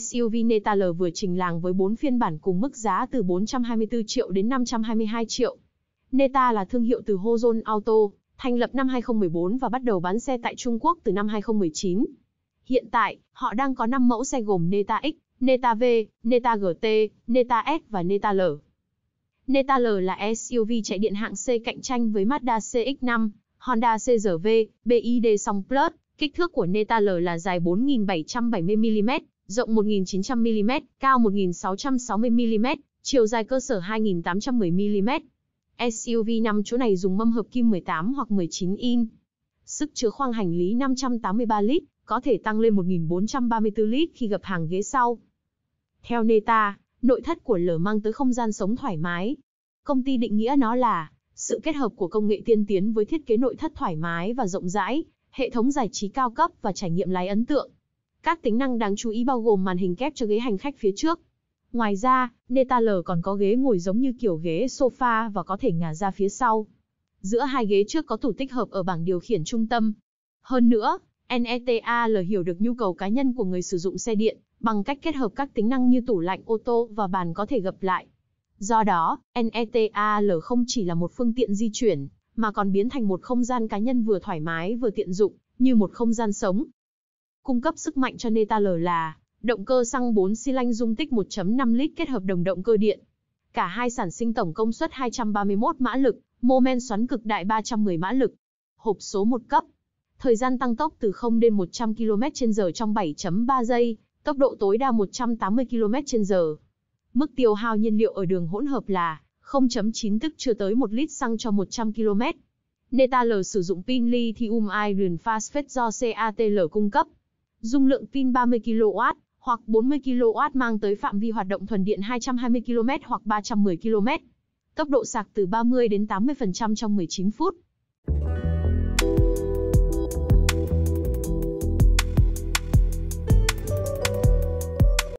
SUV Netaler vừa trình làng với 4 phiên bản cùng mức giá từ 424 triệu đến 522 triệu. Neta là thương hiệu từ Hozon Auto, thành lập năm 2014 và bắt đầu bán xe tại Trung Quốc từ năm 2019. Hiện tại, họ đang có 5 mẫu xe gồm Neta X, Neta V, Neta GT, Neta S và Neta L. Neta L là SUV chạy điện hạng C cạnh tranh với Mazda CX-5, Honda CR-V, BID song Plus. Kích thước của Neta L là dài 4.770 mm, rộng 1.900mm, cao 1.660mm, chiều dài cơ sở 2.810mm. SUV 5 chỗ này dùng mâm hợp kim 18 hoặc 19 in. Sức chứa khoang hành lý 583 lít, có thể tăng lên 1.434 lít khi gập hàng ghế sau. Theo Neta, nội thất của L mang tới không gian sống thoải mái. Công ty định nghĩa nó là sự kết hợp của công nghệ tiên tiến với thiết kế nội thất thoải mái và rộng rãi, hệ thống giải trí cao cấp và trải nghiệm lái ấn tượng. Các tính năng đáng chú ý bao gồm màn hình kép cho ghế hành khách phía trước. Ngoài ra, Netaler còn có ghế ngồi giống như kiểu ghế sofa và có thể ngả ra phía sau. Giữa hai ghế trước có tủ tích hợp ở bảng điều khiển trung tâm. Hơn nữa, NETAL hiểu được nhu cầu cá nhân của người sử dụng xe điện bằng cách kết hợp các tính năng như tủ lạnh ô tô và bàn có thể gập lại. Do đó, NETAL không chỉ là một phương tiện di chuyển, mà còn biến thành một không gian cá nhân vừa thoải mái vừa tiện dụng, như một không gian sống, cung cấp sức mạnh cho Netal là động cơ xăng 4 xi lanh dung tích 1.5 lít kết hợp đồng động cơ điện. Cả hai sản sinh tổng công suất 231 mã lực, mô men xoắn cực đại 310 mã lực. Hộp số 1 cấp. Thời gian tăng tốc từ 0 đến 100 km/h trong 7.3 giây, tốc độ tối đa 180 km/h. Mức tiêu hao nhiên liệu ở đường hỗn hợp là 0.9 tức chưa tới 1 lít xăng cho 100 km. Netal sử dụng pin lithium iron phosphate do CATL cung cấp dung lượng pin 30 kW hoặc 40 kW mang tới phạm vi hoạt động thuần điện 220 km hoặc 310 km. Tốc độ sạc từ 30 đến 80% trong 19 phút.